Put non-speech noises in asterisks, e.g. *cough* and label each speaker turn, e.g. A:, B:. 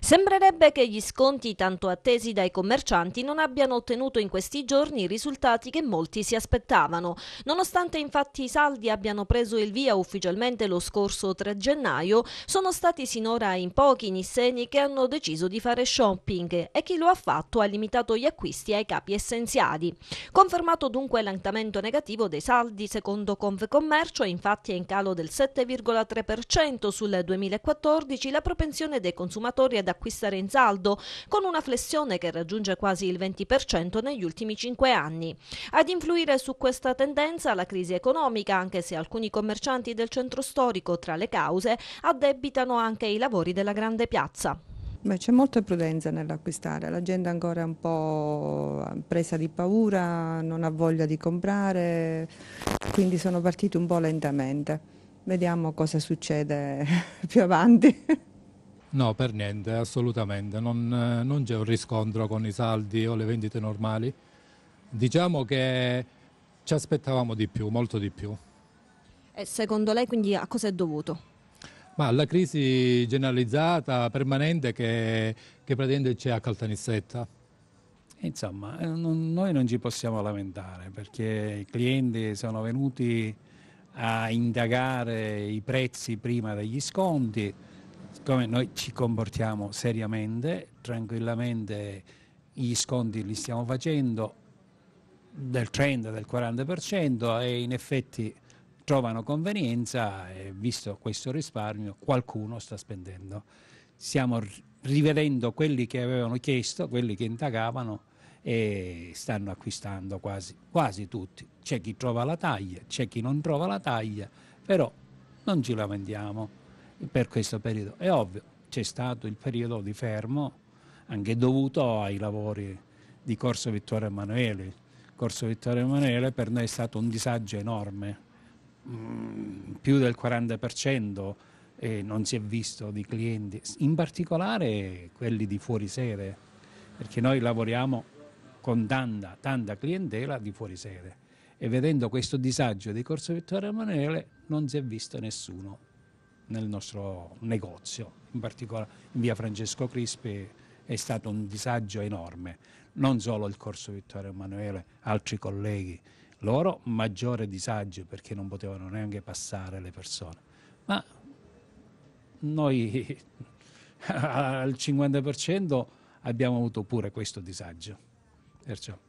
A: Sembrerebbe che gli sconti tanto attesi dai commercianti non abbiano ottenuto in questi giorni i risultati che molti si aspettavano. Nonostante infatti i saldi abbiano preso il via ufficialmente lo scorso 3 gennaio, sono stati sinora in pochi nisseni che hanno deciso di fare shopping e chi lo ha fatto ha limitato gli acquisti ai capi essenziali. Confermato dunque l'antamento negativo dei saldi secondo Confcommercio, infatti è in calo del 7,3% sul 2014 la propensione dei consumatori ad ad acquistare in saldo, con una flessione che raggiunge quasi il 20% negli ultimi 5 anni. Ad influire su questa tendenza la crisi economica, anche se alcuni commercianti del centro storico, tra le cause, addebitano anche i lavori della grande piazza.
B: C'è molta prudenza nell'acquistare, la gente ancora è un po' presa di paura, non ha voglia di comprare, quindi sono partiti un po' lentamente. Vediamo cosa succede *laughs* più avanti.
C: No, per niente, assolutamente. Non, eh, non c'è un riscontro con i saldi o le vendite normali. Diciamo che ci aspettavamo di più, molto di più.
A: E secondo lei quindi a cosa è dovuto?
C: Ma la crisi generalizzata, permanente che, che praticamente c'è a Caltanissetta.
D: Insomma, eh, non, noi non ci possiamo lamentare perché i clienti sono venuti a indagare i prezzi prima degli sconti, siccome noi ci comportiamo seriamente, tranquillamente gli sconti li stiamo facendo del 30, del 40% e in effetti trovano convenienza e visto questo risparmio qualcuno sta spendendo. Stiamo rivedendo quelli che avevano chiesto, quelli che indagavano e stanno acquistando quasi, quasi tutti. C'è chi trova la taglia, c'è chi non trova la taglia, però non ci lamentiamo per questo periodo. È ovvio, c'è stato il periodo di fermo anche dovuto ai lavori di Corso Vittorio Emanuele. Corso Vittorio Emanuele per noi è stato un disagio enorme, mm, più del 40% e non si è visto di clienti, in particolare quelli di fuori sede, perché noi lavoriamo con tanta, tanta clientela di fuori sede e vedendo questo disagio di Corso Vittorio Emanuele non si è visto nessuno nel nostro negozio, in particolare in via Francesco Crispi è stato un disagio enorme, non solo il corso Vittorio Emanuele, altri colleghi, loro maggiore disagio perché non potevano neanche passare le persone, ma noi *laughs* al 50% abbiamo avuto pure questo disagio. Perciò.